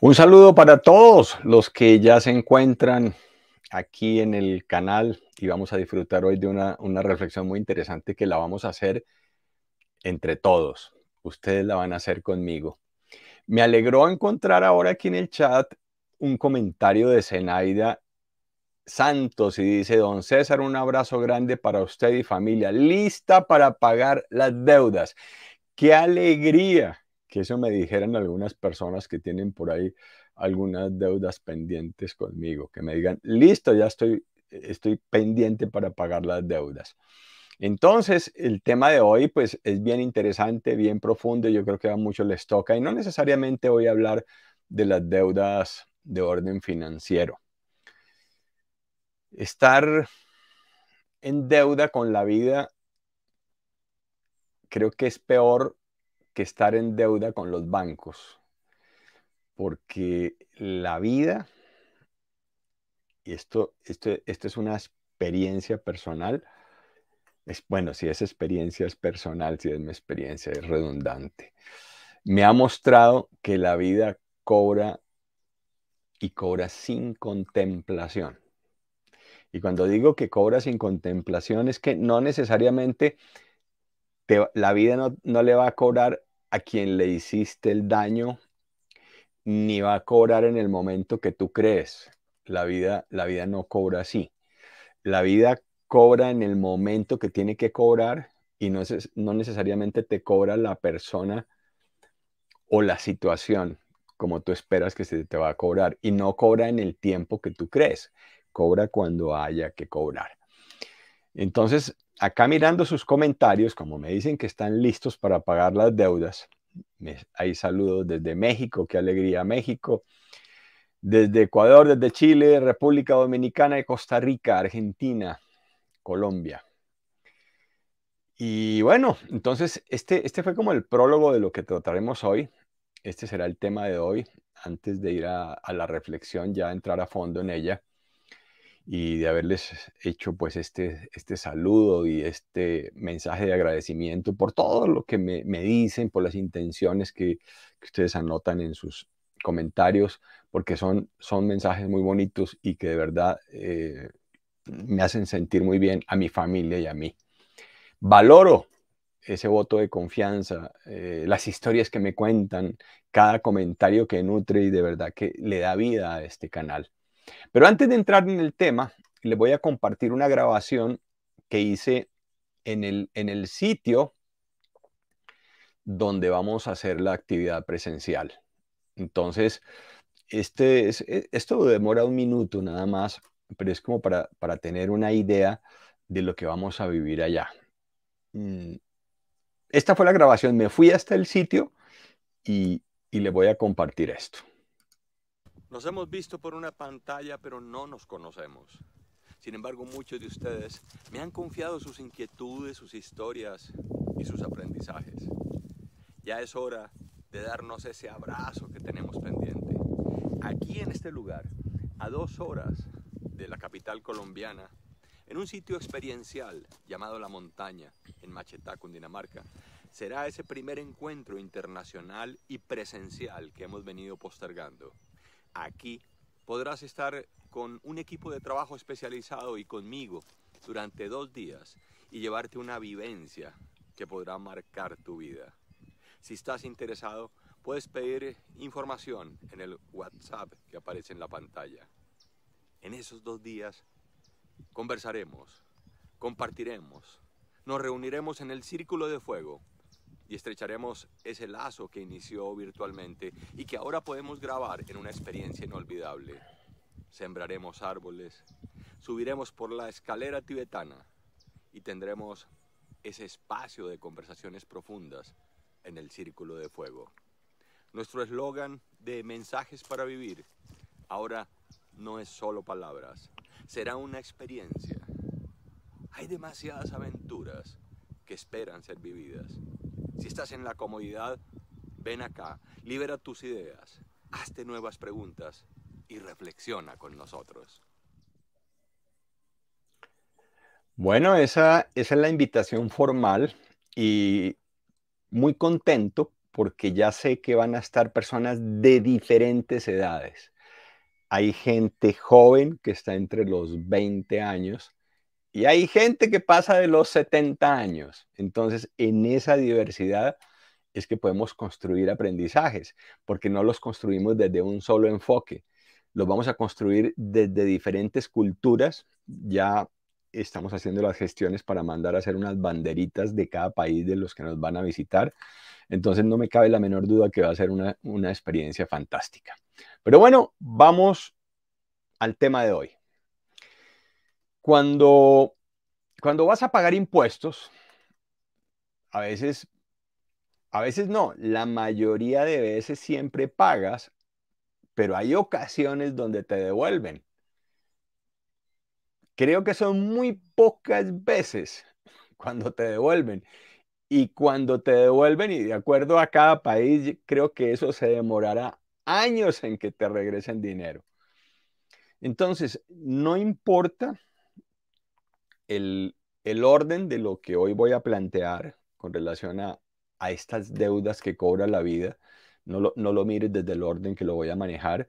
Un saludo para todos los que ya se encuentran aquí en el canal y vamos a disfrutar hoy de una, reflexión muy interesante que la vamos a hacer entre todos. Ustedes la van a hacer conmigo. Me alegró encontrar ahora aquí en el chat un comentario de Zenaida Santos y dice, don César, un abrazo grande para usted y familia, lista para pagar las deudas. ¡Qué alegría! que eso me dijeran algunas personas que tienen por ahí algunas deudas pendientes conmigo, que me digan, listo, ya estoy, estoy pendiente para pagar las deudas. Entonces, el tema de hoy, pues, es bien interesante, bien profundo, yo creo que a muchos les toca y no necesariamente voy a hablar de las deudas de orden financiero. Estar en deuda con la vida creo que es peor que estar en deuda con los bancos, porque la vida, y esto, esto, este es una experiencia personal, es, bueno, si es experiencia es personal, si es mi experiencia, es redundante, me ha mostrado que la vida cobra y cobra sin contemplación. Y cuando digo que cobra sin contemplación es que no necesariamente la vida no, le va a cobrar a quien le hiciste el daño ni va a cobrar en el momento que tú crees. La vida, la vida no cobra así. La vida cobra en el momento que tiene que cobrar y no, no necesariamente te cobra la persona o la situación como tú esperas que se te va a cobrar y no cobra en el tiempo que tú crees, cobra cuando haya que cobrar. Entonces, acá mirando sus comentarios, como me dicen que están listos para pagar las deudas, hay saludos desde México, qué alegría México, desde Ecuador, desde Chile, República Dominicana y Costa Rica, Argentina, Colombia. Y bueno, entonces este, este fue como el prólogo de lo que trataremos hoy. Este será el tema de hoy, antes de ir a la reflexión, ya entrar a fondo en ella y de haberles hecho pues este, este saludo y este mensaje de agradecimiento por todo lo que me, dicen, por las intenciones que, ustedes anotan en sus comentarios, porque son, son mensajes muy bonitos y que de verdad eh, me hacen sentir muy bien a mi familia y a mí. Valoro ese voto de confianza, eh, las historias que me cuentan, cada comentario que nutre y de verdad que le da vida a este canal. Pero antes de entrar en el tema, les voy a compartir una grabación que hice en el, sitio donde vamos a hacer la actividad presencial. Entonces, este e, esto demora un minuto nada más, pero es como para, tener una idea de lo que vamos a vivir allá. Mm, esta fue la grabación, me fui hasta el sitio y, y voy a compartir esto. Nos hemos visto por una pantalla, pero no nos conocemos. Sin embargo, muchos de ustedes me han confiado sus inquietudes, sus historias y sus aprendizajes. Ya es hora de darnos ese abrazo que tenemos pendiente. Aquí en este lugar, a dos horas de la capital colombiana, en un sitio experiencial llamado La Montaña, en Machetá, Cundinamarca, será ese primer encuentro internacional y presencial que hemos venido postergando aquí podrás estar con un equipo de trabajo especializado y conmigo durante dos días y llevarte una vivencia que podrá marcar tu vida. Si estás interesado, puedes pedir información en el WhatsApp que aparece en la pantalla. En esos dos días conversaremos, compartiremos, nos reuniremos en el Círculo de Fuego y estrecharemos ese lazo que inició virtualmente y que ahora podemos grabar en una experiencia inolvidable. Sembraremos árboles, subiremos por la escalera tibetana y tendremos ese espacio de conversaciones profundas en el círculo de fuego. Nuestro eslogan de mensajes para vivir ahora no es solo palabras, será una experiencia. Hay demasiadas aventuras que esperan ser vividas. Si estás en la comodidad, ven acá, libera tus ideas, hazte nuevas preguntas y reflexiona con nosotros. Bueno, esa, es la invitación formal y muy contento porque ya sé que van a estar personas de diferentes edades. Hay gente joven que está entre los 20 años y hay gente que pasa de los 70 años. Entonces, en esa diversidad es que podemos construir aprendizajes, porque no los construimos desde un solo enfoque, los vamos a construir desde diferentes culturas. Ya estamos haciendo las gestiones para mandar a hacer unas banderitas de cada país de los que nos van a visitar. Entonces no me cabe la menor duda que va a ser una, una experiencia fantástica. Pero bueno, vamos al tema de hoy cuando, vas a pagar impuestos, a veces, a veces no, la mayoría de veces siempre pagas, pero hay ocasiones donde te devuelven. Creo que son muy pocas veces cuando te devuelven. Y cuando te devuelven, y de acuerdo a cada país, creo que eso se demorará años en que te regresen dinero. Entonces, no importa el, orden de lo que hoy voy a plantear con relación a, estas deudas que cobra la vida, no lo, no lo mires desde el orden que lo voy a manejar,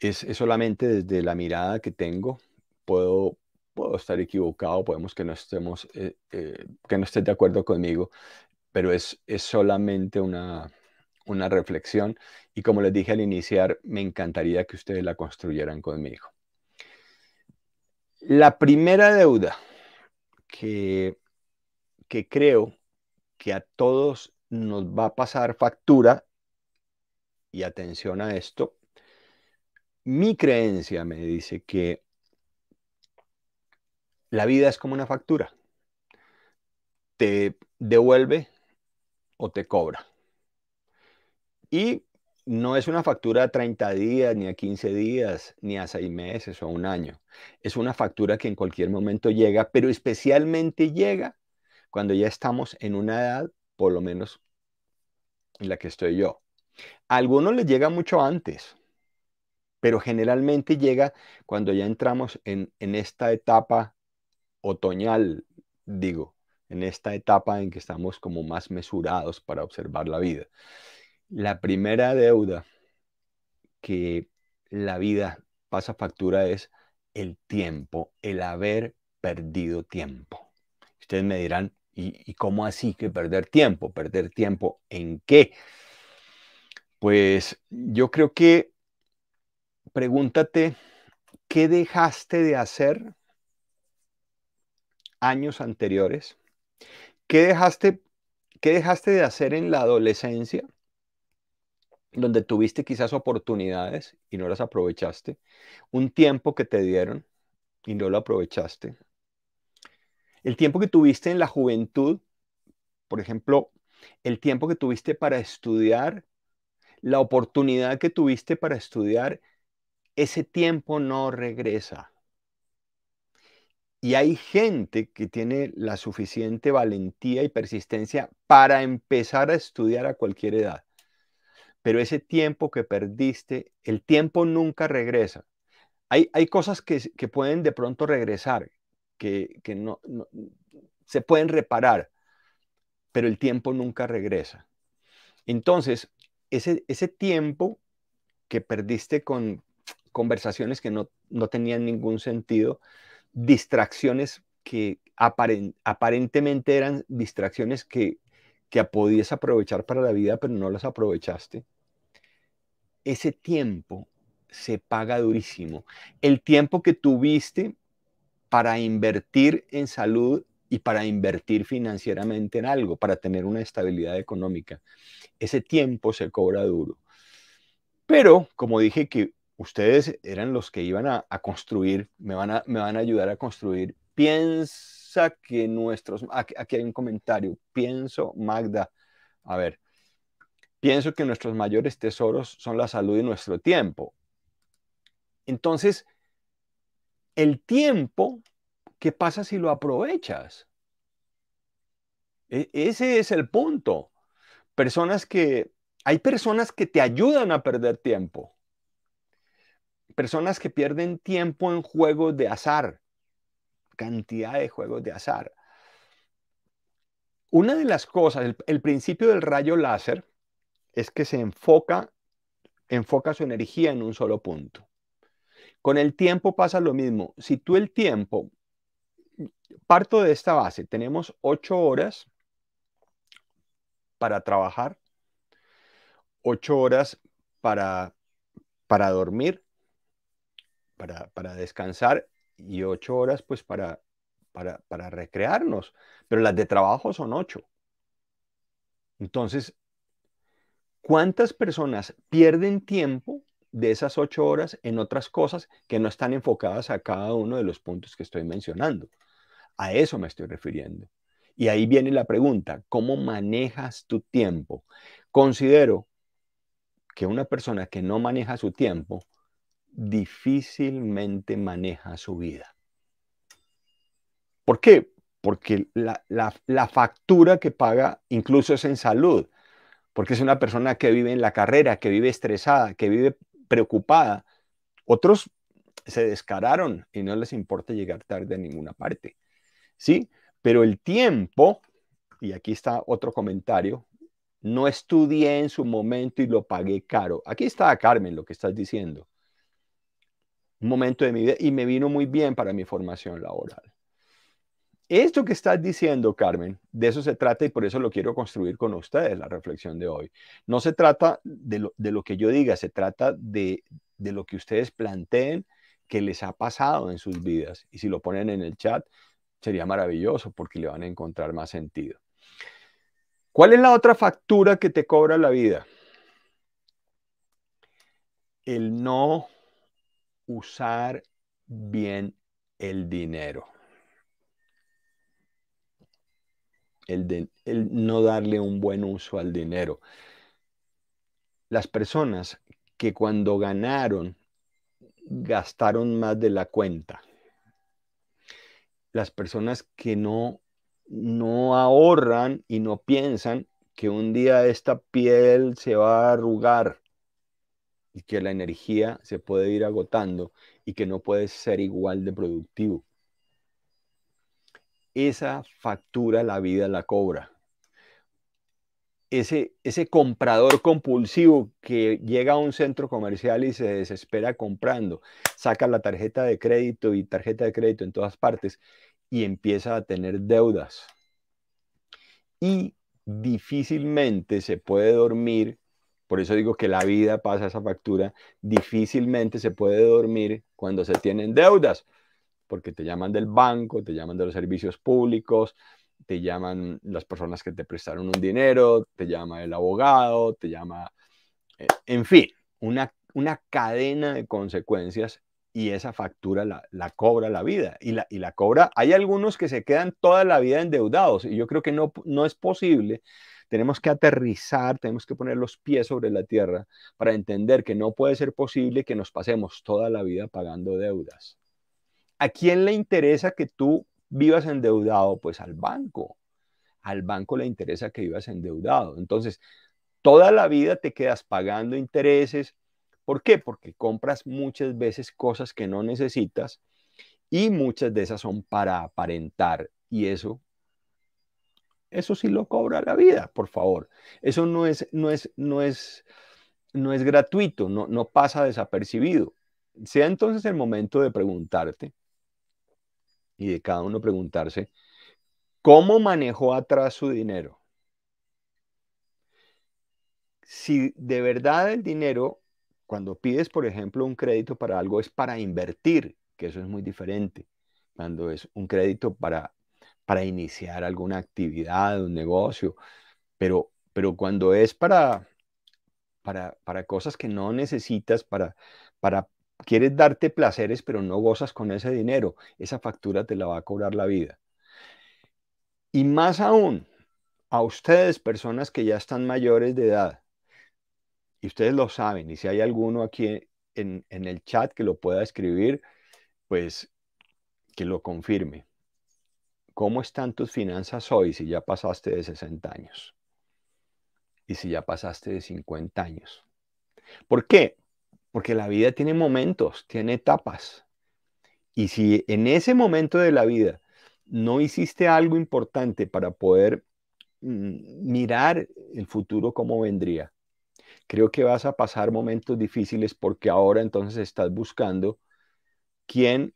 es, solamente desde la mirada que tengo, puedo, puedo estar equivocado, podemos que no estemos, eh, eh, que no estés de acuerdo conmigo, pero es, es solamente una, una reflexión y como les dije al iniciar, me encantaría que ustedes la construyeran conmigo. La primera deuda que, que creo que a todos nos va a pasar factura, y atención a esto, mi creencia me dice que la vida es como una factura. Te devuelve o te cobra. Y no es una factura a 30 días, ni a 15 días, ni a 6 meses o a un año. Es una factura que en cualquier momento llega, pero especialmente llega cuando ya estamos en una edad, por lo menos en la que estoy yo. A algunos les llega mucho antes, pero generalmente llega cuando ya entramos en, en esta etapa otoñal, digo, en esta etapa en que estamos como más mesurados para observar la vida. La primera deuda que la vida pasa factura es el tiempo, el haber perdido tiempo. Ustedes me dirán, ¿y, cómo así que perder tiempo? ¿Perder tiempo en qué? Pues yo creo que pregúntate, ¿qué dejaste de hacer años anteriores? ¿Qué dejaste, qué dejaste de hacer en la adolescencia? donde tuviste quizás oportunidades y no las aprovechaste, un tiempo que te dieron y no lo aprovechaste, el tiempo que tuviste en la juventud, por ejemplo, el tiempo que tuviste para estudiar, la oportunidad que tuviste para estudiar, ese tiempo no regresa. Y hay gente que tiene la suficiente valentía y persistencia para empezar a estudiar a cualquier edad pero ese tiempo que perdiste, el tiempo nunca regresa. Hay, hay cosas que, pueden de pronto regresar, que, no, se pueden reparar, pero el tiempo nunca regresa. Entonces, ese, ese tiempo que perdiste con conversaciones que no, no tenían ningún sentido, distracciones que aparentemente eran distracciones que que podías aprovechar para la vida, pero no las aprovechaste. Ese tiempo se paga durísimo. El tiempo que tuviste para invertir en salud y para invertir financieramente en algo, para tener una estabilidad económica. Ese tiempo se cobra duro. Pero, como dije que ustedes eran los que iban a, construir, me van a, me van a ayudar a construir, piensa que nuestros... Aquí, hay un comentario. Pienso, Magda, a ver, pienso que nuestros mayores tesoros son la salud y nuestro tiempo. Entonces, el tiempo, ¿qué pasa si lo aprovechas? E, ese es el punto. Personas que, hay personas que te ayudan a perder tiempo. Personas que pierden tiempo en juegos de azar, cantidad de juegos de azar. Una de las cosas, el, principio del rayo láser es que se enfoca, enfoca su energía en un solo punto. Con el tiempo pasa lo mismo. Si tú el tiempo, parto de esta base, tenemos ocho horas para trabajar, ocho horas para, para dormir, para, para descansar y ocho horas pues para, para, para recrearnos, pero las de trabajo son ocho. Entonces, ¿cuántas personas pierden tiempo de esas ocho horas en otras cosas que no están enfocadas a cada uno de los puntos que estoy mencionando? A eso me estoy refiriendo. Y ahí viene la pregunta, ¿cómo manejas tu tiempo? Considero que una persona que no maneja su tiempo difícilmente maneja su vida. ¿Por qué? Porque la, factura que paga incluso es en salud, porque es una persona que vive en la carrera, que vive estresada, que vive preocupada. Otros se descararon y no les importa llegar tarde a ninguna parte. ¿Sí? Pero el tiempo, y aquí está otro comentario, no estudié en su momento y lo pagué caro. Aquí está Carmen lo que estás diciendo un momento de mi vida y me vino muy bien para mi formación laboral. Esto que estás diciendo, Carmen, de eso se trata y por eso lo quiero construir con ustedes, la reflexión de hoy. No se trata de lo, que yo diga, se trata de lo que ustedes planteen que les ha pasado en sus vidas. Y si lo ponen en el chat, sería maravilloso porque le van a encontrar más sentido. ¿Cuál es la otra factura que te cobra la vida? El no usar bien el dinero. El, el, no darle un buen uso al dinero. Las personas que cuando ganaron gastaron más de la cuenta. Las personas que no, no ahorran y no piensan que un día esta piel se va a arrugar y que la energía se puede ir agotando y que no puede ser igual de productivo. Esa factura la vida la cobra. Ese, ese comprador compulsivo que llega a un centro comercial y se desespera comprando, saca la tarjeta de crédito y tarjeta de crédito en todas partes y empieza a tener deudas. Y difícilmente se puede dormir por eso digo que la vida pasa esa factura. Difícilmente se puede dormir cuando se tienen deudas, porque te llaman del banco, te llaman de los servicios públicos, te llaman las personas que te prestaron un dinero, te llama el abogado, te llama, eh, en fin, una, una cadena de consecuencias y esa factura la, cobra la vida y la, y la, cobra. Hay algunos que se quedan toda la vida endeudados y yo creo que no, no es posible tenemos que aterrizar, tenemos que poner los pies sobre la tierra para entender que no puede ser posible que nos pasemos toda la vida pagando deudas. ¿A quién le interesa que tú vivas endeudado? Pues al banco. Al banco le interesa que vivas endeudado. Entonces, toda la vida te quedas pagando intereses. ¿Por qué? Porque compras muchas veces cosas que no necesitas y muchas de esas son para aparentar y eso eso sí lo cobra la vida, por favor. Eso no es, no es, no es, no es gratuito, no, no pasa desapercibido. Sea entonces el momento de preguntarte y de cada uno preguntarse, ¿cómo manejó atrás su dinero? Si de verdad el dinero, cuando pides, por ejemplo, un crédito para algo, es para invertir, que eso es muy diferente. Cuando es un crédito para para iniciar alguna actividad, un negocio, pero, pero cuando es para, para, para cosas que no necesitas, para, para quieres darte placeres, pero no gozas con ese dinero, esa factura te la va a cobrar la vida. Y más aún, a ustedes, personas que ya están mayores de edad, y ustedes lo saben, y si hay alguno aquí en el chat que lo pueda escribir, pues que lo confirme. ¿Cómo están tus finanzas hoy si ya pasaste de 60 años? Y si ya pasaste de 50 años. ¿Por qué? Porque la vida tiene momentos, tiene etapas. Y si en ese momento de la vida no hiciste algo importante para poder mm, mirar el futuro como vendría, creo que vas a pasar momentos difíciles porque ahora entonces estás buscando quién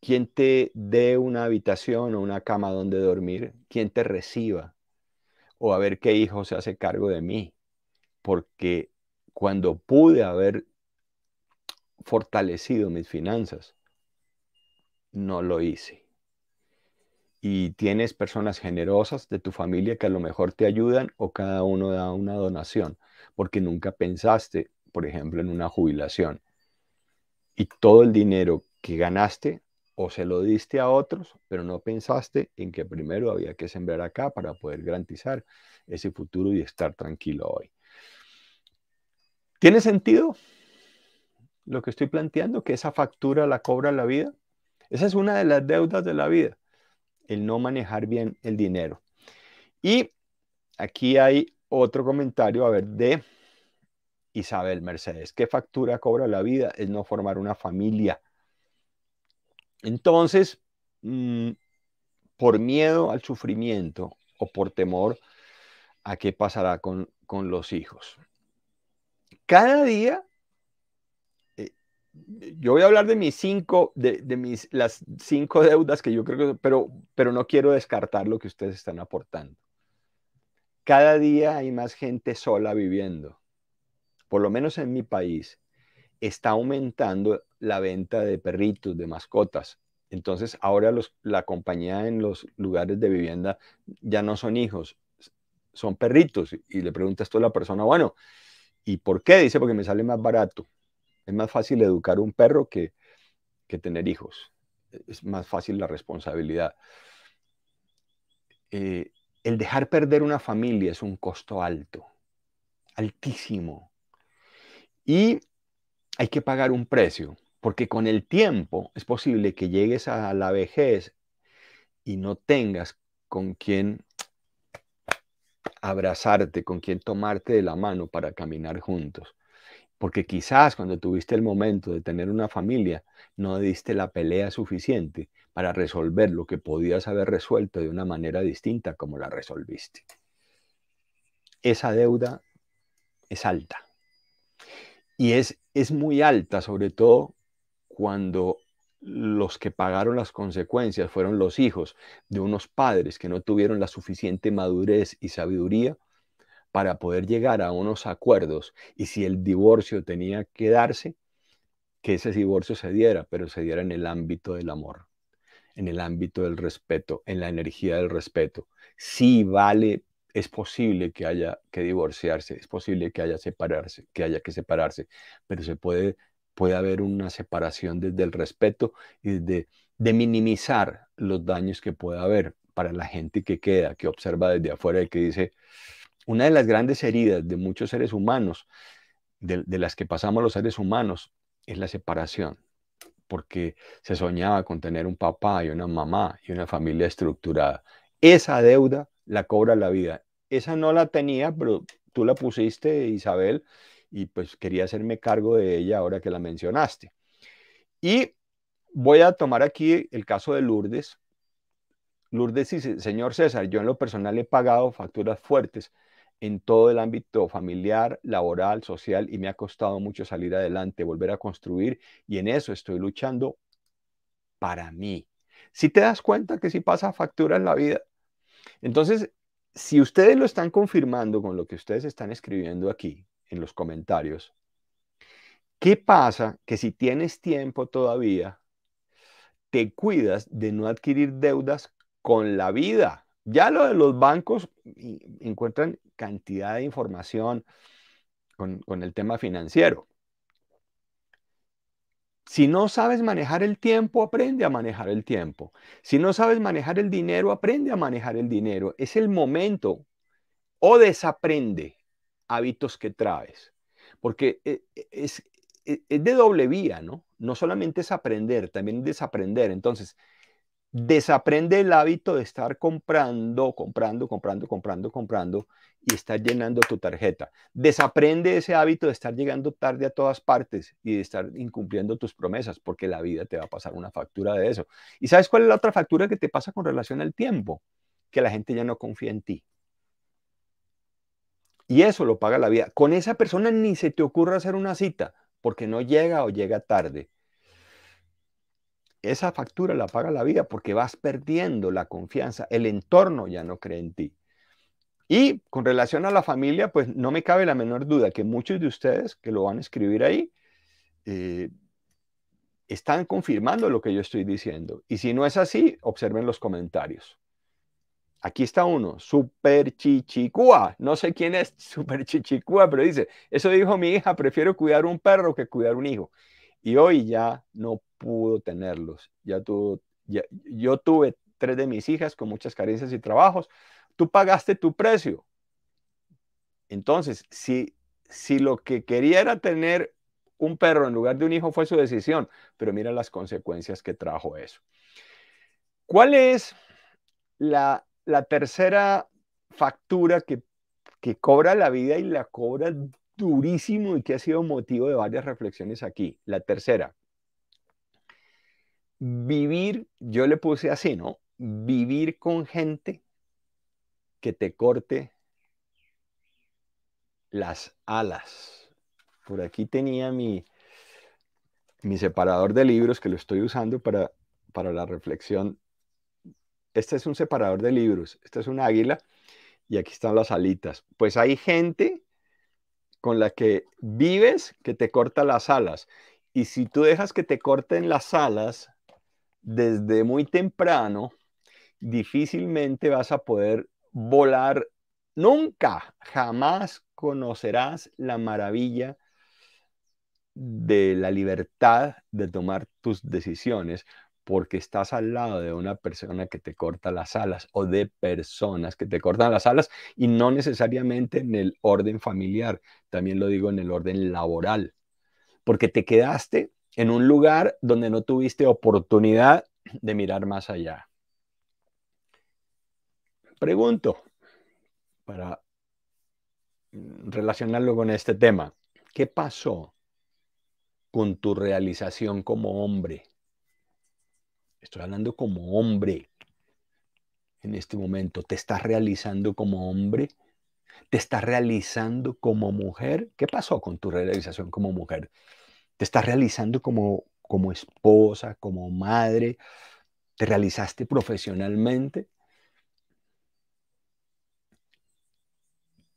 ¿Quién te dé una habitación o una cama donde dormir, ¿Quién te reciba, o a ver qué hijo se hace cargo de mí, porque cuando pude haber fortalecido mis finanzas, no lo hice. Y tienes personas generosas de tu familia que a lo mejor te ayudan o cada uno da una donación, porque nunca pensaste, por ejemplo, en una jubilación. Y todo el dinero que ganaste o se lo diste a otros, pero no pensaste en que primero había que sembrar acá para poder garantizar ese futuro y estar tranquilo hoy. ¿Tiene sentido lo que estoy planteando? Que esa factura la cobra la vida. Esa es una de las deudas de la vida, el no manejar bien el dinero. Y aquí hay otro comentario, a ver, de Isabel Mercedes. ¿Qué factura cobra la vida? El no formar una familia entonces, mm, por miedo al sufrimiento o por temor a qué pasará con, los hijos. Cada día, eh, yo voy a hablar de mis cinco, de, mis, las cinco deudas que yo creo que, pero, pero no quiero descartar lo que ustedes están aportando. Cada día hay más gente sola viviendo, por lo menos en mi país está aumentando la venta de perritos, de mascotas. Entonces, ahora la compañía en los lugares de vivienda ya no son hijos, son perritos. Y le preguntas tú a la persona, bueno, ¿y por qué? Dice, porque me sale más barato. Es más fácil educar un perro que, tener hijos. E, es más fácil la responsabilidad. Eh, el dejar perder una familia es un costo alto, altísimo. Y hay que pagar un precio, porque con el tiempo es posible que llegues a la vejez y no tengas con quién abrazarte, con quién tomarte de la mano para caminar juntos. Porque quizás cuando tuviste el momento de tener una familia, no diste la pelea suficiente para resolver lo que podías haber resuelto de una manera distinta como la resolviste. Esa deuda es alta. Y es, es muy alta, sobre todo cuando los que pagaron las consecuencias fueron los hijos de unos padres que no tuvieron la suficiente madurez y sabiduría para poder llegar a unos acuerdos. Y si el divorcio tenía que darse, que ese divorcio se diera, pero se diera en el ámbito del amor, en el ámbito del respeto, en la energía del respeto. Sí vale es posible que haya que divorciarse, es posible que haya separarse, que haya que separarse, pero se puede puede haber una separación desde el respeto y desde de minimizar los daños que pueda haber para la gente que queda, que observa desde afuera y que dice, una de las grandes heridas de muchos seres humanos, de, de las que pasamos los seres humanos, es la separación, porque se soñaba con tener un papá y una mamá y una familia estructurada. Esa deuda la cobra la vida esa no la tenía, pero tú la pusiste, Isabel, y pues quería hacerme cargo de ella ahora que la mencionaste. Y voy a tomar aquí el caso de Lourdes. Lourdes dice, señor César, yo en lo personal he pagado facturas fuertes en todo el ámbito familiar, laboral, social y me ha costado mucho salir adelante, volver a construir y en eso estoy luchando para mí. Si te das cuenta que si pasa factura en la vida, entonces si ustedes lo están confirmando con lo que ustedes están escribiendo aquí en los comentarios, ¿qué pasa que si tienes tiempo todavía, te cuidas de no adquirir deudas con la vida? Ya lo de los bancos encuentran cantidad de información con, con el tema financiero. Si no sabes manejar el tiempo, aprende a manejar el tiempo. Si no sabes manejar el dinero, aprende a manejar el dinero. Es el momento o desaprende hábitos que traes. Porque eh, e, es, e, es, de doble vía, ¿no? No solamente es aprender, también es desaprender. Entonces, desaprende el hábito de estar comprando, comprando, comprando, comprando, comprando y estar llenando tu tarjeta. Desaprende ese hábito de estar llegando tarde a todas partes y de estar incumpliendo tus promesas, porque la vida te va a pasar una factura de eso. ¿Y sabes cuál es la otra factura que te pasa con relación al tiempo? Que la gente ya no confía en ti. Y eso lo paga la vida. Con esa persona ni se te ocurra hacer una cita, porque no llega o llega tarde esa factura la paga la vida porque vas perdiendo la confianza, el entorno ya no cree en ti. Y con relación a la familia, pues no me cabe la menor duda que muchos de ustedes que lo van a escribir ahí eh, están confirmando lo que yo estoy diciendo. Y si no es así, observen los comentarios. Aquí está uno, Super chichicua No sé quién es Super chichicua pero dice, eso dijo mi hija, prefiero cuidar un perro que cuidar un hijo. Y hoy ya no pudo tenerlos. Ya yo tuve tres de mis hijas con muchas carencias y trabajos. Tú pagaste tu precio. Entonces, si, si lo que quería era tener un perro en lugar de un hijo fue su decisión, pero mira las consecuencias que trajo eso. ¿Cuál es la, tercera factura que, que cobra la vida y la cobra durísimo y que ha sido motivo de varias reflexiones aquí. La tercera, vivir, yo le puse así, ¿no? Vivir con gente que te corte las alas. Por aquí tenía mi, mi separador de libros que lo estoy usando para, para la reflexión. Este es un separador de libros, este es un águila y aquí están las alitas. Pues hay gente con la que vives que te corta las alas. Y si tú dejas que te corten las alas desde muy temprano, difícilmente vas a poder volar nunca, jamás conocerás la maravilla de la libertad de tomar tus decisiones, porque estás al lado de una persona que te corta las alas o de personas que te cortan las alas y no necesariamente en el orden familiar, también lo digo en el orden laboral, porque te quedaste en un lugar donde no tuviste oportunidad de mirar más allá. Pregunto, para relacionarlo con este tema, ¿qué pasó con tu realización como hombre? Estoy hablando como hombre en este momento. ¿Te estás realizando como hombre? ¿Te estás realizando como mujer? ¿Qué pasó con tu realización como mujer? ¿Te estás realizando como, como esposa, como madre? ¿Te realizaste profesionalmente?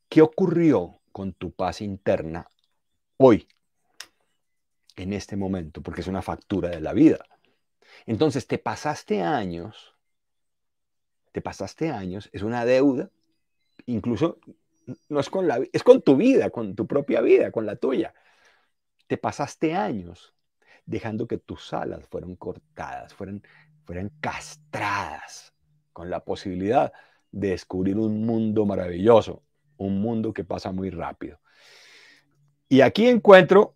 ¿Qué ocurrió con tu paz interna hoy, en este momento? Porque es una factura de la vida. Entonces, te pasaste años, te pasaste años, es una deuda, incluso no es con la es con tu vida, con tu propia vida, con la tuya. Te pasaste años dejando que tus alas fueran cortadas, fueran castradas con la posibilidad de descubrir un mundo maravilloso, un mundo que pasa muy rápido. Y aquí encuentro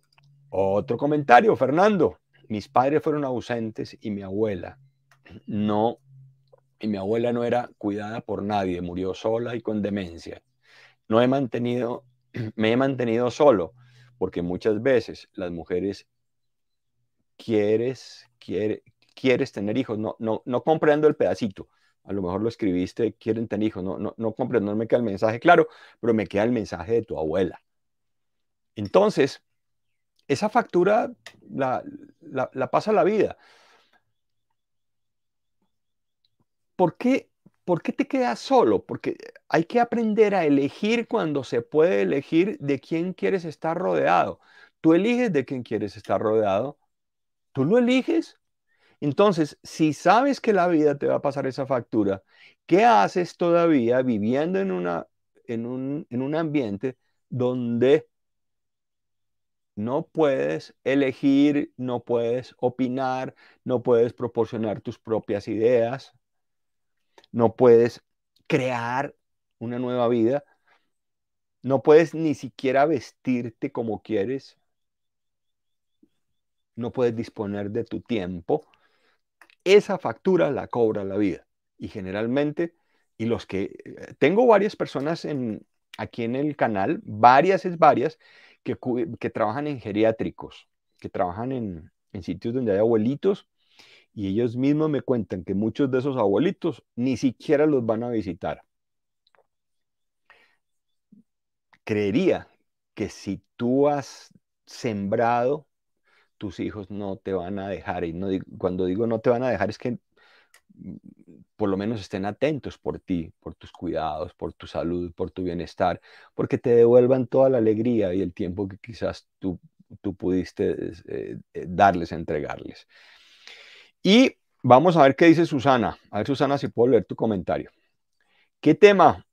otro comentario, Fernando mis padres fueron ausentes y mi abuela no, y mi abuela no era cuidada por nadie, murió sola y con demencia. No he mantenido, me he mantenido solo, porque muchas veces las mujeres quieres, quiere, quieres tener hijos, no, no, no comprendo el pedacito. A lo mejor lo escribiste, quieren tener hijos, no, no, no comprendo, no me queda el mensaje claro, pero me queda el mensaje de tu abuela. Entonces, esa factura la, pasa la vida. ¿Por qué, te quedas solo? Porque hay que aprender a elegir cuando se puede elegir de quién quieres estar rodeado. Tú eliges de quién quieres estar rodeado. Tú lo eliges. Entonces, si sabes que la vida te va a pasar esa factura, ¿qué haces todavía viviendo en, una, en, un, en un ambiente donde no puedes elegir, no puedes opinar, no puedes proporcionar tus propias ideas, no puedes crear una nueva vida, no puedes ni siquiera vestirte como quieres, no puedes disponer de tu tiempo. Esa factura la cobra la vida y generalmente, y los que eh, tengo varias personas en, aquí en el canal, varias es varias, que, trabajan en geriátricos, que trabajan en, en sitios donde hay abuelitos y ellos mismos me cuentan que muchos de esos abuelitos ni siquiera los van a visitar. Creería que si tú has sembrado, tus hijos no te van a dejar. Y cuando digo no te van a dejar es que por lo menos estén atentos por ti, por tus cuidados, por tu salud, por tu bienestar, porque te devuelvan toda la alegría y el tiempo que quizás tú, pudiste eh, eh, darles, entregarles. Y vamos a ver qué dice Susana. A ver, Susana, si puedo leer tu comentario. ¿Qué tema?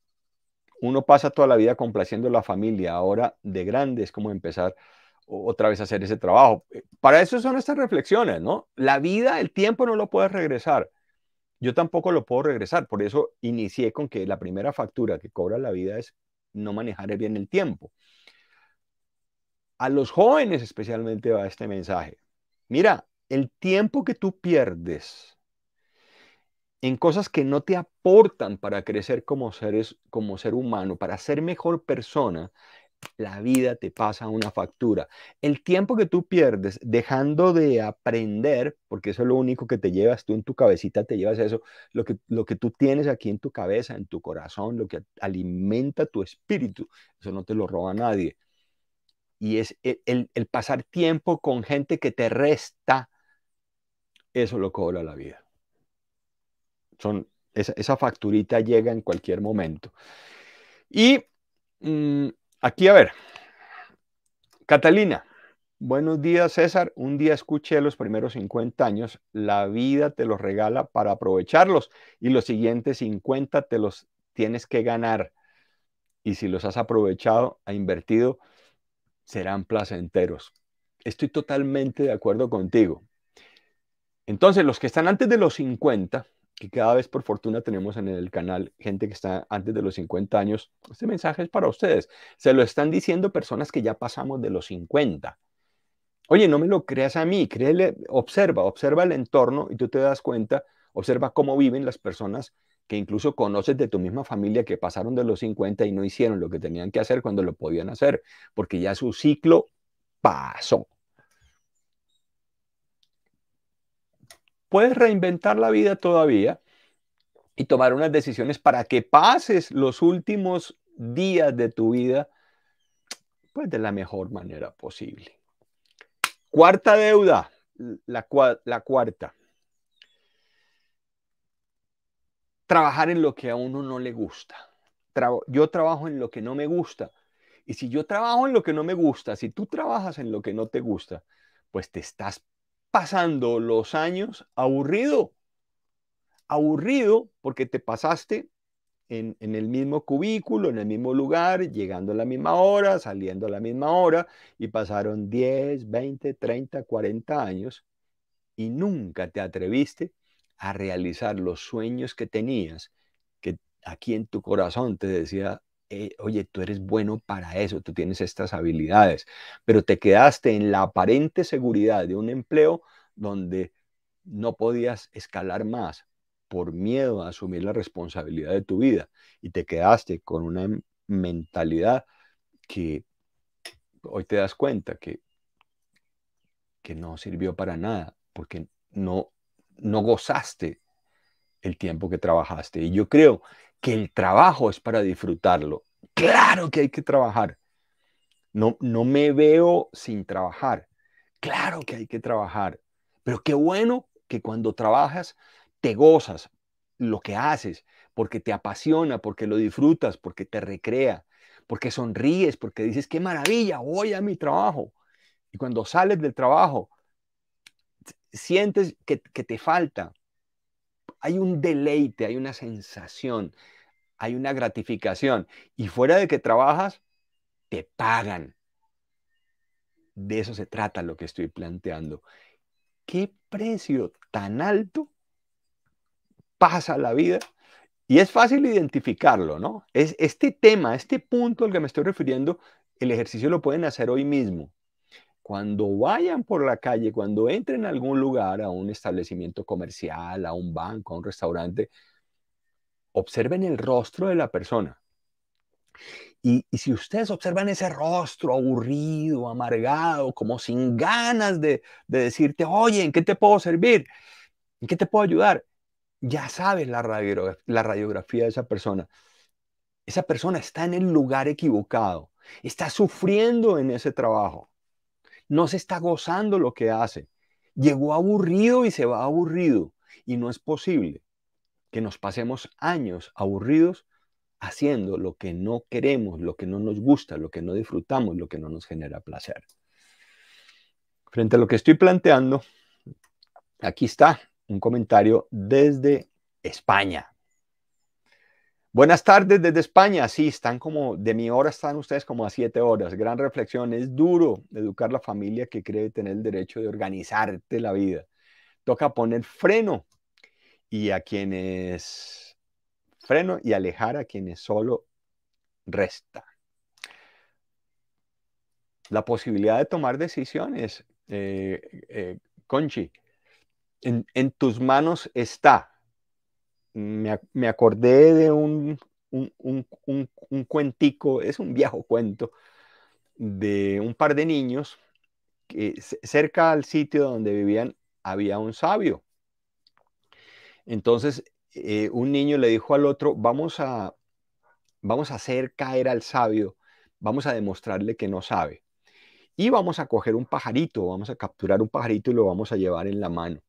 Uno pasa toda la vida complaciendo a la familia. Ahora de grande es como empezar otra vez a hacer ese trabajo. Eh, para eso son estas reflexiones, ¿no? La vida, el tiempo no lo puedes regresar yo tampoco lo puedo regresar. Por eso inicié con que la primera factura que cobra la vida es no manejar bien el tiempo. A los jóvenes especialmente va este mensaje. Mira, el tiempo que tú pierdes en cosas que no te aportan para crecer como, seres, como ser humano, para ser mejor persona, la vida te pasa una factura. El tiempo que tú pierdes dejando de aprender, porque eso es lo único que te llevas tú en tu cabecita, te llevas eso, lo que, lo que tú tienes aquí en tu cabeza, en tu corazón, lo que alimenta tu espíritu, eso no te lo roba nadie. Y es e, el, pasar tiempo con gente que te resta, eso lo cobra la vida. Son, esa, facturita llega en cualquier momento. Y mm, Aquí, a ver. Catalina, buenos días César. Un día escuché los primeros 50 años, la vida te los regala para aprovecharlos y los siguientes 50 te los tienes que ganar. Y si los has aprovechado, ha invertido, serán placenteros. Estoy totalmente de acuerdo contigo. Entonces, los que están antes de los 50, que cada vez por fortuna tenemos en el canal gente que está antes de los 50 años. Este mensaje es para ustedes. Se lo están diciendo personas que ya pasamos de los 50. Oye, no me lo creas a mí, créele, observa, observa el entorno y tú te das cuenta, observa cómo viven las personas que incluso conoces de tu misma familia que pasaron de los 50 y no hicieron lo que tenían que hacer cuando lo podían hacer, porque ya su ciclo pasó. puedes reinventar la vida todavía y tomar unas decisiones para que pases los últimos días de tu vida pues de la mejor manera posible. Cuarta deuda, la, cuarta. Trabajar en lo que a uno no le gusta. yo trabajo en lo que no me gusta. Y si yo trabajo en lo que no me gusta, si tú trabajas en lo que no te gusta, pues te estás pasando los años aburrido. Aburrido porque te pasaste en, el mismo cubículo, en el mismo lugar, llegando a la misma hora, saliendo a la misma hora, y pasaron 10, 20, 30, 40 años y nunca te atreviste a realizar los sueños que tenías, que aquí en tu corazón te decía, eh, oye, tú eres bueno para eso, tú tienes estas habilidades, pero te quedaste en la aparente seguridad de un empleo donde no podías escalar más por miedo a asumir la responsabilidad de tu vida y te quedaste con una mentalidad que hoy te das cuenta que, que no sirvió para nada porque no, no gozaste el tiempo que trabajaste. Y yo creo que el trabajo es para disfrutarlo. Claro que hay que trabajar. No, no me veo sin trabajar. Claro que hay que trabajar. Pero qué bueno que cuando trabajas te gozas lo que haces, porque te apasiona, porque lo disfrutas, porque te recrea, porque sonríes, porque dices, qué maravilla, voy a mi trabajo. Y cuando sales del trabajo, sientes que, que te falta, hay un deleite, hay una sensación, hay una gratificación. Y fuera de que trabajas, te pagan. De eso se trata lo que estoy planteando. ¿Qué precio tan alto pasa la vida? Y es fácil identificarlo, ¿no? Es este tema, este punto al que me estoy refiriendo, el ejercicio lo pueden hacer hoy mismo cuando vayan por la calle, cuando entren a algún lugar, a un establecimiento comercial, a un banco, a un restaurante, observen el rostro de la persona. Y, si ustedes observan ese rostro aburrido, amargado, como sin ganas de, decirte, oye, ¿en qué te puedo servir? ¿En qué te puedo ayudar? Ya sabes la, la radiografía de esa persona. Esa persona está en el lugar equivocado, está sufriendo en ese trabajo no se está gozando lo que hace. Llegó aburrido y se va aburrido. Y no es posible que nos pasemos años aburridos haciendo lo que no queremos, lo que no nos gusta, lo que no disfrutamos, lo que no nos genera placer. Frente a lo que estoy planteando, aquí está un comentario desde España. Buenas tardes desde España. Sí, están como, de mi hora están ustedes como a siete horas. Gran reflexión. Es duro educar la familia que cree tener el derecho de organizarte la vida. Toca poner freno y a quienes freno y alejar a quienes solo resta. La posibilidad de tomar decisiones, eh, eh, Conchi, en, en tus manos está me, acordé de un, cuentico, es un viejo cuento, de un par de niños que cerca al sitio donde vivían había un sabio. Entonces, eh, un niño le dijo al otro, vamos a, vamos a hacer caer al sabio, vamos a demostrarle que no sabe. Y vamos a coger un pajarito, vamos a capturar un pajarito y lo vamos a llevar en la mano.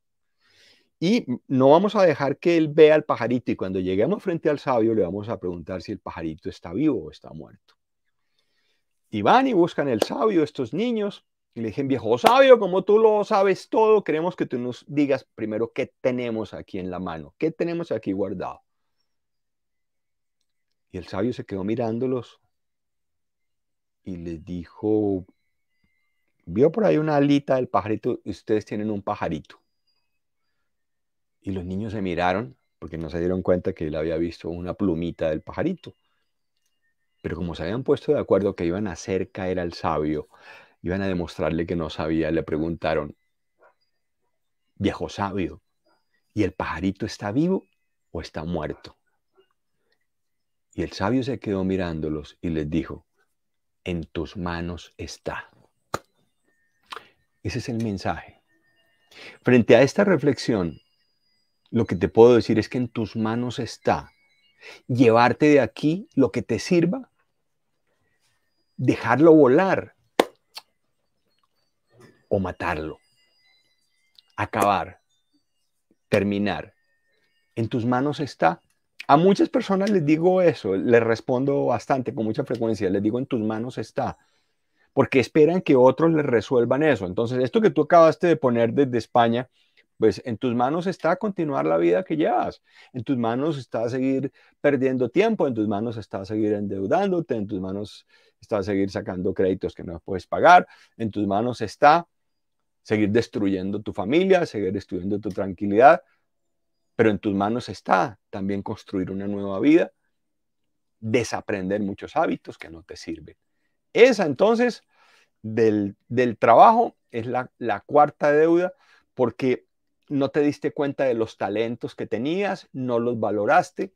Y no vamos a dejar que él vea al pajarito y cuando lleguemos frente al sabio le vamos a preguntar si el pajarito está vivo o está muerto. Y van y buscan el sabio, estos niños, y le dicen, viejo sabio, como tú lo sabes todo, queremos que tú nos digas primero qué tenemos aquí en la mano, qué tenemos aquí guardado. Y el sabio se quedó mirándolos y les dijo, vio por ahí una alita del pajarito, ustedes tienen un pajarito. Y los niños se miraron porque no se dieron cuenta que él había visto una plumita del pajarito. Pero como se habían puesto de acuerdo que iban a hacer caer al sabio, iban a demostrarle que no sabía, le preguntaron, viejo sabio, ¿y el pajarito está vivo o está muerto? Y el sabio se quedó mirándolos y les dijo, en tus manos está. Ese es el mensaje. Frente a esta reflexión, lo que te puedo decir es que en tus manos está llevarte de aquí lo que te sirva, dejarlo volar o matarlo, acabar, terminar. En tus manos está. A muchas personas les digo eso, les respondo bastante, con mucha frecuencia, les digo en tus manos está, porque esperan que otros les resuelvan eso. Entonces, esto que tú acabaste de poner desde España, pues en tus manos está continuar la vida que llevas, en tus manos está seguir perdiendo tiempo, en tus manos está seguir endeudándote, en tus manos está seguir sacando créditos que no puedes pagar, en tus manos está seguir destruyendo tu familia, seguir destruyendo tu tranquilidad, pero en tus manos está también construir una nueva vida, desaprender muchos hábitos que no te sirven. Esa entonces del, trabajo es la, la cuarta deuda, porque no te diste cuenta de los talentos que tenías, no los valoraste,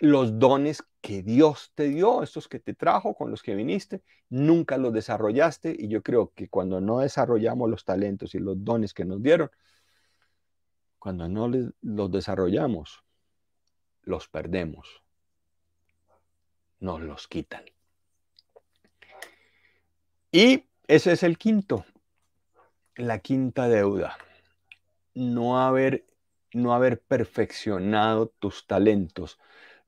los dones que Dios te dio, estos que te trajo, con los que viniste, nunca los desarrollaste y yo creo que cuando no desarrollamos los talentos y los dones que nos dieron, cuando no los desarrollamos, los perdemos, nos los quitan. Y ese es el quinto, la quinta deuda no haber, perfeccionado tus talentos,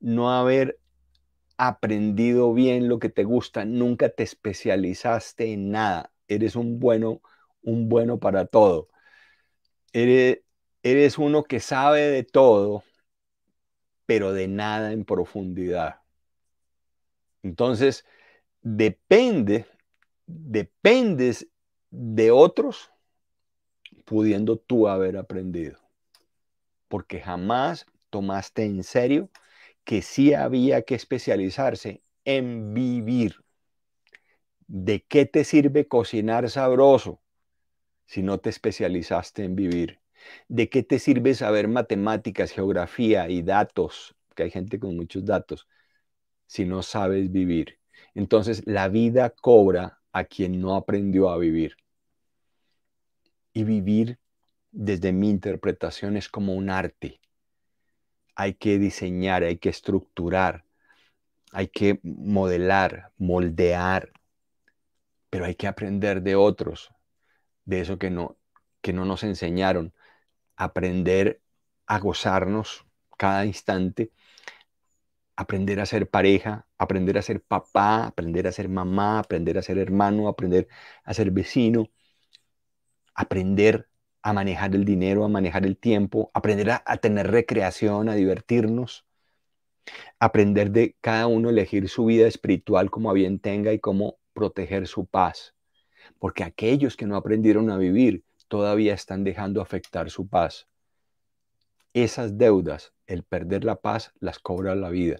no haber aprendido bien lo que te gusta, nunca te especializaste en nada, eres un bueno, un bueno para todo. Eres, eres uno que sabe de todo, pero de nada en profundidad. Entonces, depende, dependes de otros pudiendo tú haber aprendido, porque jamás tomaste en serio que sí había que especializarse en vivir. ¿De qué te sirve cocinar sabroso si no te especializaste en vivir? ¿De qué te sirve saber matemáticas, geografía y datos? Que hay gente con muchos datos, si no sabes vivir. Entonces la vida cobra a quien no aprendió a vivir y vivir desde mi interpretación es como un arte. Hay que diseñar, hay que estructurar, hay que modelar, moldear, pero hay que aprender de otros, de eso que no, que no nos enseñaron. Aprender a gozarnos cada instante, aprender a ser pareja, aprender a ser papá, aprender a ser mamá, aprender a ser hermano, aprender a ser vecino, aprender a manejar el dinero, a manejar el tiempo, aprender a, tener recreación, a divertirnos, aprender de cada uno elegir su vida espiritual como bien tenga y cómo proteger su paz. Porque aquellos que no aprendieron a vivir todavía están dejando afectar su paz. Esas deudas, el perder la paz, las cobra la vida.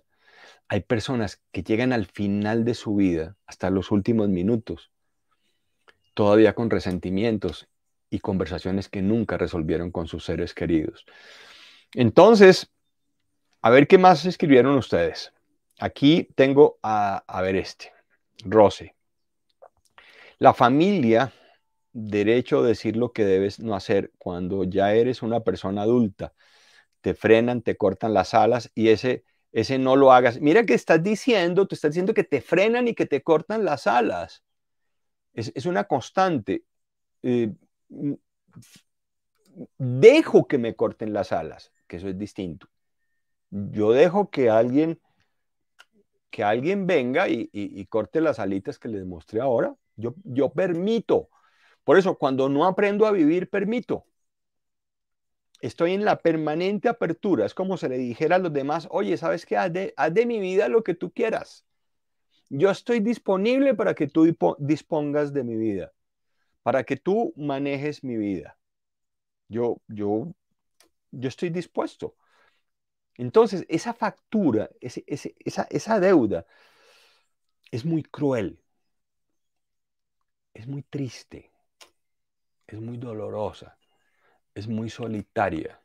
Hay personas que llegan al final de su vida, hasta los últimos minutos, todavía con resentimientos y conversaciones que nunca resolvieron con sus seres queridos. Entonces, a ver qué más escribieron ustedes. Aquí tengo a, ver este, Rose, La familia, derecho a decir lo que debes no hacer cuando ya eres una persona adulta. Te frenan, te cortan las alas y ese, ese no lo hagas. Mira que estás diciendo, te estás diciendo que te frenan y que te cortan las alas. Es, una constante. Eh, dejo que me corten las alas, que eso es distinto. Yo dejo que alguien, que alguien venga y, corte las alitas que les mostré ahora. Yo, yo permito. Por eso, cuando no aprendo a vivir, permito. Estoy en la permanente apertura. Es como se le dijera a los demás, oye, ¿sabes qué? haz de mi vida lo que tú quieras. Yo estoy disponible para que tú dispongas de mi vida para que tú manejes mi vida. Yo, yo, yo estoy dispuesto. Entonces, esa factura, esa, esa deuda, es muy cruel, es muy triste, es muy dolorosa, es muy solitaria,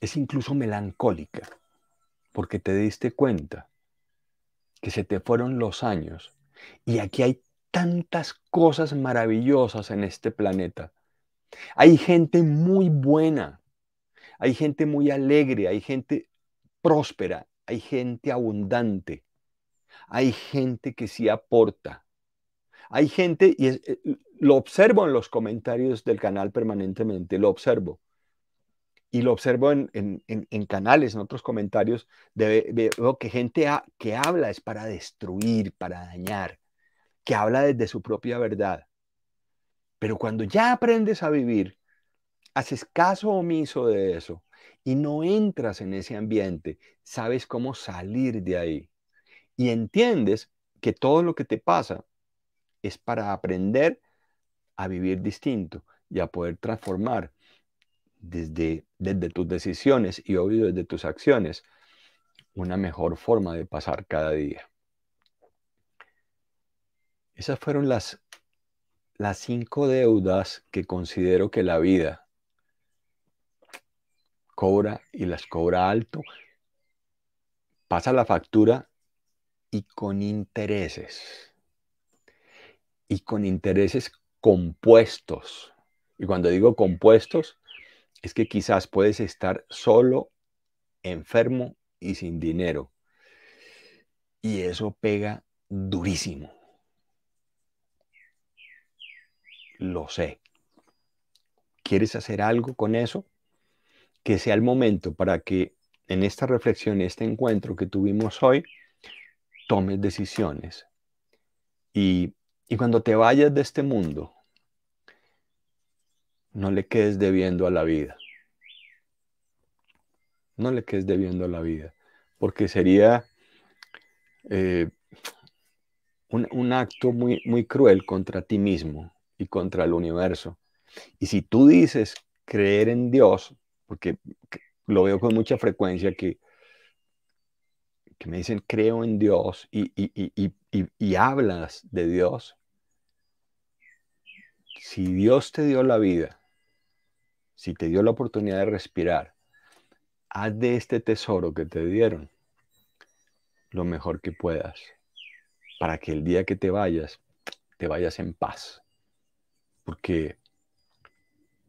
es incluso melancólica, porque te diste cuenta que se te fueron los años y aquí hay tantas cosas maravillosas en este planeta. Hay gente muy buena, hay gente muy alegre, hay gente próspera, hay gente abundante, hay gente que sí aporta. Hay gente, y eh, lo observo en los comentarios del canal permanentemente, lo observo. Y lo observo en, canales, en otros comentarios, de, veo que gente que habla es para destruir, para dañar que habla desde su propia verdad. Pero cuando ya aprendes a vivir, haces caso omiso de eso y no entras en ese ambiente, sabes cómo salir de ahí y entiendes que todo lo que te pasa es para aprender a vivir distinto y a poder transformar desde, desde tus decisiones y obvio desde tus acciones una mejor forma de pasar cada día. Esas fueron las, las cinco deudas que considero que la vida cobra y las cobra alto. Pasa la factura y con intereses. Y con intereses compuestos. Y cuando digo compuestos, es que quizás puedes estar solo, enfermo y sin dinero. Y eso pega durísimo. lo sé. ¿Quieres hacer algo con eso? Que sea el momento para que en esta reflexión, este encuentro que tuvimos hoy, tomes decisiones. Y, cuando te vayas de este mundo, no le quedes debiendo a la vida. No le quedes debiendo a la vida, porque sería eh, un, acto muy cruel contra ti mismo y contra el universo. Y si tú dices creer en Dios, porque lo veo con mucha frecuencia que, que me dicen creo en Dios y, y, y, hablas de Dios, si Dios te dio la vida, si te dio la oportunidad de respirar, haz de este tesoro que te dieron lo mejor que puedas para que el día que te vayas, te vayas en paz porque,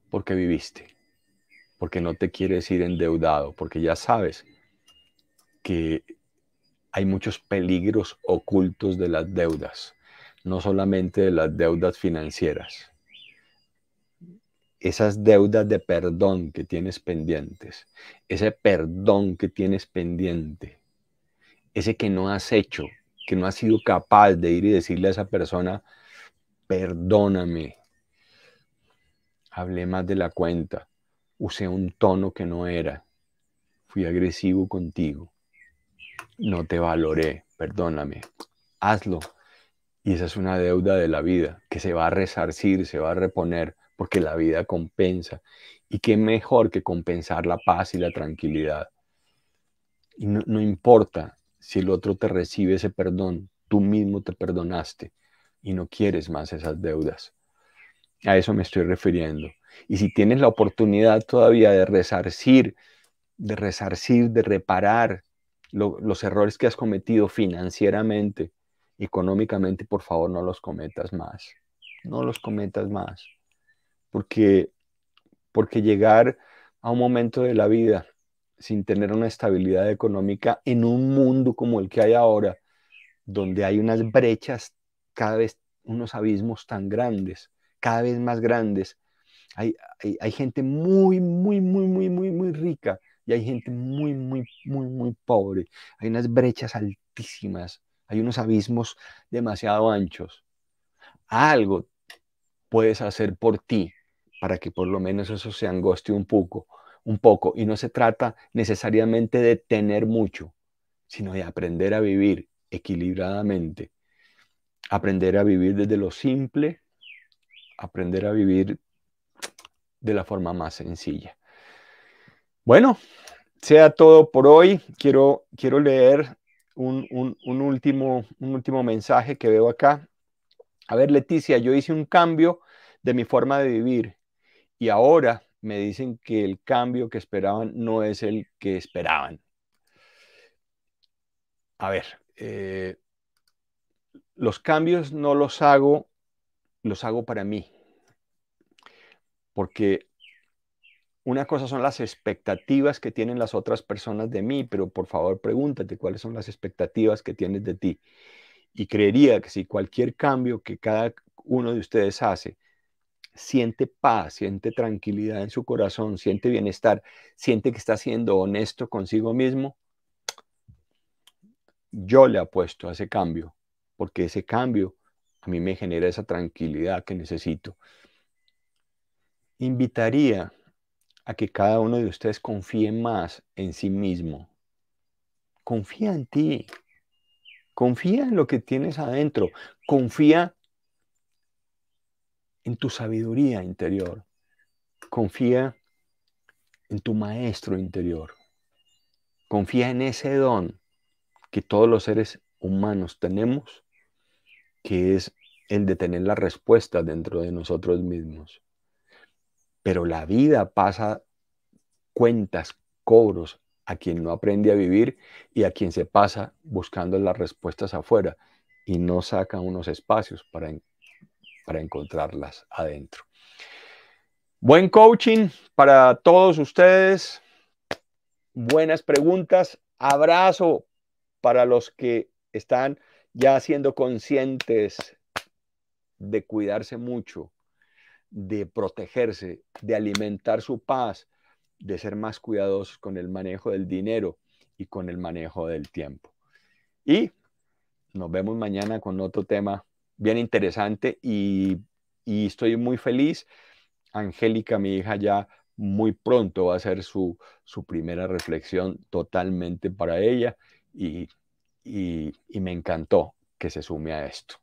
porque viviste, porque no te quieres ir endeudado, porque ya sabes que hay muchos peligros ocultos de las deudas, no solamente de las deudas financieras. Esas deudas de perdón que tienes pendientes, ese perdón que tienes pendiente, ese que no has hecho, que no has sido capaz de ir y decirle a esa persona, perdóname, hablé más de la cuenta, usé un tono que no era, fui agresivo contigo, no te valoré, perdóname, hazlo. Y esa es una deuda de la vida que se va a resarcir, se va a reponer, porque la vida compensa. Y qué mejor que compensar la paz y la tranquilidad. Y no, no importa si el otro te recibe ese perdón, tú mismo te perdonaste y no quieres más esas deudas. A eso me estoy refiriendo. Y si tienes la oportunidad todavía de resarcir, de resarcir, de reparar los errores que has cometido financieramente, económicamente, por favor no los cometas más. No los cometas más. Porque, porque llegar a un momento de la vida sin tener una estabilidad económica en un mundo como el que hay ahora, donde hay unas brechas cada vez, unos abismos tan grandes, cada vez más grandes. Hay, gente muy, muy, muy, muy, muy, muy rica y hay gente muy, muy, muy, muy pobre. Hay unas brechas altísimas, hay unos abismos demasiado anchos. Algo puedes hacer por ti para que por lo menos eso se angoste un poco, un poco. Y no se trata necesariamente de tener mucho, sino de aprender a vivir equilibradamente. Aprender a vivir desde lo simple aprender a vivir de la forma más sencilla. Bueno, sea todo por hoy. Quiero, quiero leer un, último, un último mensaje que veo acá. A ver, Leticia, yo hice un cambio de mi forma de vivir y ahora me dicen que el cambio que esperaban no es el que esperaban. A ver, eh, los cambios no los hago los hago para mí. Porque una cosa son las expectativas que tienen las otras personas de mí, pero por favor pregúntate cuáles son las expectativas que tienes de ti. Y creería que si cualquier cambio que cada uno de ustedes hace, siente paz, siente tranquilidad en su corazón, siente bienestar, siente que está siendo honesto consigo mismo, yo le apuesto a ese cambio, porque ese cambio a mí me genera esa tranquilidad que necesito. Invitaría a que cada uno de ustedes confíe más en sí mismo. Confía en ti. Confía en lo que tienes adentro. Confía en tu sabiduría interior. Confía en tu maestro interior. Confía en ese don que todos los seres humanos tenemos que es el de tener la respuesta dentro de nosotros mismos. Pero la vida pasa cuentas, cobros a quien no aprende a vivir y a quien se pasa buscando las respuestas afuera y no saca unos espacios para, para encontrarlas adentro. Buen coaching para todos ustedes. Buenas preguntas. Abrazo para los que están ya siendo conscientes de cuidarse mucho, de protegerse, de alimentar su paz, de ser más cuidadosos con el manejo del dinero y con el manejo del tiempo. Y nos vemos mañana con otro tema bien interesante y, estoy muy feliz. Angélica, mi hija, ya muy pronto va a ser su, su primera reflexión totalmente para ella y y, me encantó que se sume a esto.